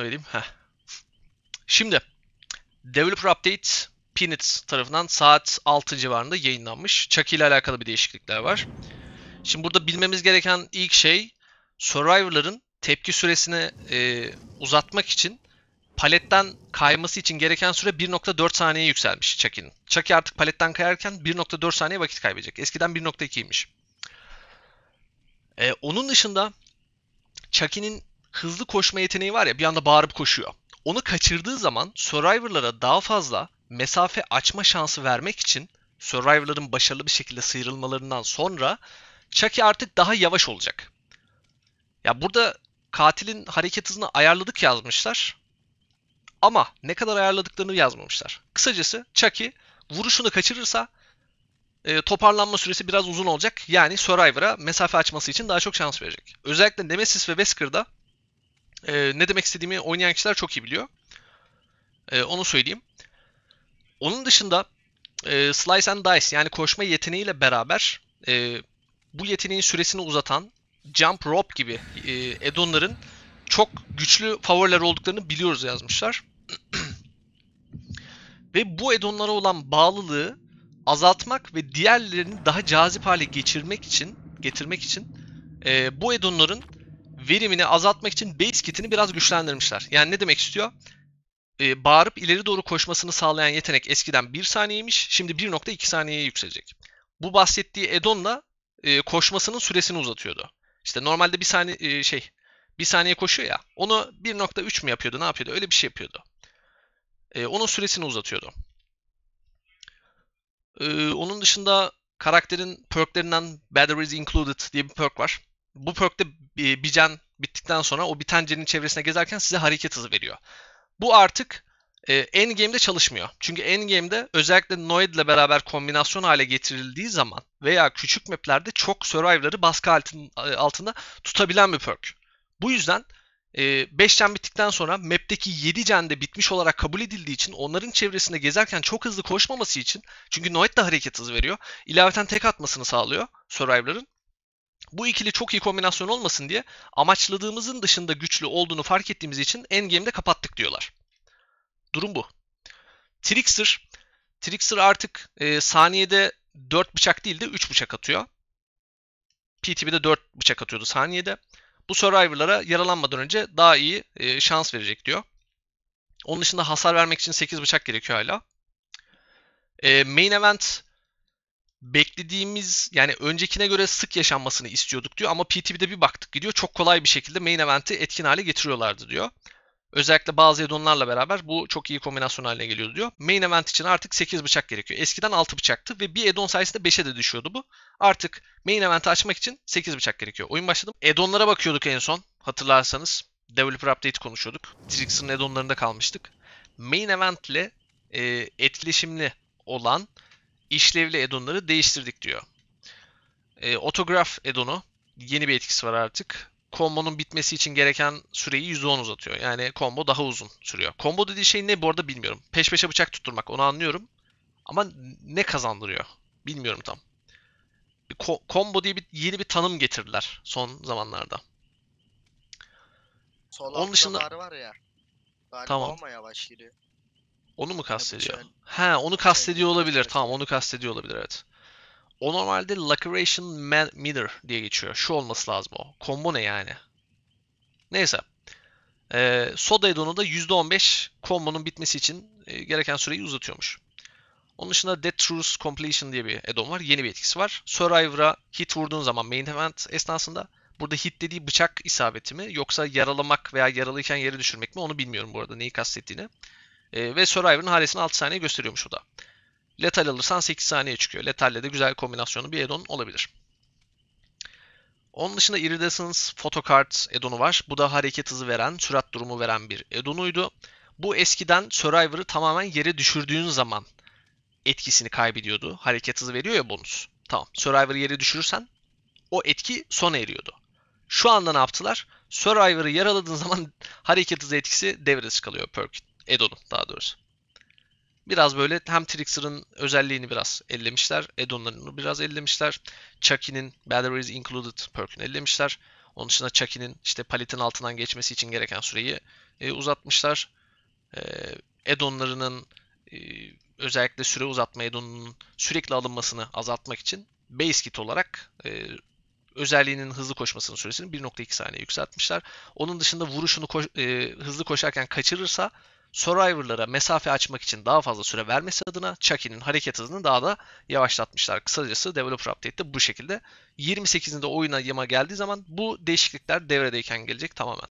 şurasına vereyim. Heh. Şimdi Developer Update Peanuts tarafından saat 6 civarında yayınlanmış. Chucky ile alakalı bir değişiklikler var. Şimdi burada bilmemiz gereken ilk şey Survivor'ların tepki süresini e, uzatmak için paletten kayması için gereken süre 1.4 saniye yükselmiş Chucky'nin. Chucky artık paletten kayarken 1.4 saniye vakit kaybedecek. Eskiden 1.2'ymiş. E, onun dışında Chucky'nin hızlı koşma yeteneği var ya bir anda bağırıp koşuyor. Onu kaçırdığı zaman Survivor'lara daha fazla mesafe açma şansı vermek için Survivor'ların başarılı bir şekilde sıyrılmalarından sonra Chucky artık daha yavaş olacak. Ya burada katilin hareket hızını ayarladık yazmışlar. Ama ne kadar ayarladıklarını yazmamışlar. Kısacası Chucky vuruşunu kaçırırsa e, toparlanma süresi biraz uzun olacak. Yani Survivor'a mesafe açması için daha çok şans verecek. Özellikle Nemesis ve Vesker'da e, ne demek istediğimi oynayan kişiler çok iyi biliyor. E, onu söyleyeyim. Onun dışında e, Slice and Dice yani koşma yeteneğiyle beraber e, bu yeteneğin süresini uzatan Jump Rope gibi e, edonların çok güçlü favoriler olduklarını biliyoruz yazmışlar. ve bu edonlara olan bağlılığı azaltmak ve diğerlerini daha cazip hale geçirmek için getirmek için e, bu edonların verimini azaltmak için base kitini biraz güçlendirmişler. Yani ne demek istiyor? Ee, bağırıp ileri doğru koşmasını sağlayan yetenek eskiden 1 saniyeymiş. Şimdi 1.2 saniyeye yükselecek. Bu bahsettiği addonla e, koşmasının süresini uzatıyordu. İşte normalde bir saniye e, şey bir saniye koşuyor ya. Onu 1.3 mü yapıyordu? Ne yapıyordu? Öyle bir şey yapıyordu. E, onun süresini uzatıyordu. E, onun dışında karakterin perklerinden Batteries Included diye bir perk var bu perk'te e, bir can bittikten sonra o biten cenin çevresine gezerken size hareket hızı veriyor. Bu artık e, endgame'de çalışmıyor. Çünkü endgame'de özellikle Noid ile beraber kombinasyon hale getirildiği zaman veya küçük maplerde çok survivor'ları baskı altın, e, altında tutabilen bir perk. Bu yüzden 5 e, can bittikten sonra map'teki 7 can de bitmiş olarak kabul edildiği için onların çevresinde gezerken çok hızlı koşmaması için çünkü Noid de hareket hızı veriyor. İlaveten tek atmasını sağlıyor Survivor'ların. Bu ikili çok iyi kombinasyon olmasın diye amaçladığımızın dışında güçlü olduğunu fark ettiğimiz için endgame'de kapattık diyorlar. Durum bu. Trickster, Trickster artık e, saniyede 4 bıçak değil de 3 bıçak atıyor. PTB'de 4 bıçak atıyordu saniyede. Bu Survivor'lara yaralanmadan önce daha iyi e, şans verecek diyor. Onun dışında hasar vermek için 8 bıçak gerekiyor hala. E, main event beklediğimiz yani öncekine göre sık yaşanmasını istiyorduk diyor ama PTB'de bir baktık gidiyor çok kolay bir şekilde main event'i etkin hale getiriyorlardı diyor. Özellikle bazı addonlarla beraber bu çok iyi kombinasyon haline geliyordu diyor. Main event için artık 8 bıçak gerekiyor. Eskiden 6 bıçaktı ve bir addon sayesinde 5'e de düşüyordu bu. Artık main event'i açmak için 8 bıçak gerekiyor. Oyun başladı. Addonlara bakıyorduk en son hatırlarsanız. Developer Update konuşuyorduk. Trixx'ın addonlarında kalmıştık. Main event ile e, etkileşimli olan işlevli addonları değiştirdik diyor. E, otograf addonu yeni bir etkisi var artık. Kombonun bitmesi için gereken süreyi %10 uzatıyor. Yani combo daha uzun sürüyor. Combo dediği şey ne bu arada bilmiyorum. Peş peşe bıçak tutturmak onu anlıyorum. Ama ne kazandırıyor bilmiyorum tam. Ko- combo diye bir yeni bir tanım getirdiler son zamanlarda. Sol Onun dışında var ya. Galiba tamam. yavaş gidiyor. Onu mu kastediyor? Ha onu kastediyor olabilir. Tamam onu kastediyor olabilir evet. O normalde laceration meter diye geçiyor. Şu olması lazım o. Combo ne yani? Neyse. Ee, soda edonunda %15 combo'nun bitmesi için e, gereken süreyi uzatıyormuş. Onun dışında Dead Truth Completion diye bir edon var. Yeni bir etkisi var. Survivor'a hit vurduğun zaman main event esnasında burada hit dediği bıçak isabeti mi yoksa yaralamak veya yaralıyken yere düşürmek mi onu bilmiyorum bu arada neyi kastettiğini. E, ve Survivor'ın haresini 6 saniye gösteriyormuş o da. Letal alırsan 8 saniye çıkıyor. Letal'le de güzel kombinasyonu bir addon olabilir. Onun dışında Iridescence Photocard addon'u var. Bu da hareket hızı veren, sürat durumu veren bir addon'uydu. Bu eskiden Survivor'ı tamamen yere düşürdüğün zaman etkisini kaybediyordu. Hareket hızı veriyor ya bonus. Tamam. Survivor'ı yere düşürürsen o etki sona eriyordu. Şu anda ne yaptılar? Survivor'ı yaraladığın zaman hareket hızı etkisi devresi kalıyor perk Edon'u daha doğrusu. Biraz böyle hem Trickster'ın özelliğini biraz ellemişler. Edon'larını biraz ellemişler. Chucky'nin Batteries Included perk'ünü ellemişler. Onun dışında Chucky'nin işte paletin altından geçmesi için gereken süreyi e, uzatmışlar. E, Edon'larının e, özellikle süre uzatma Edon'un sürekli alınmasını azaltmak için base kit olarak e, özelliğinin hızlı koşmasının süresini 1.2 saniye yükseltmişler. Onun dışında vuruşunu koş, e, hızlı koşarken kaçırırsa Survivor'lara mesafe açmak için daha fazla süre vermesi adına Chucky'nin hareket hızını daha da yavaşlatmışlar. Kısacası Developer de bu şekilde. 28'inde oyuna yama geldiği zaman bu değişiklikler devredeyken gelecek tamamen.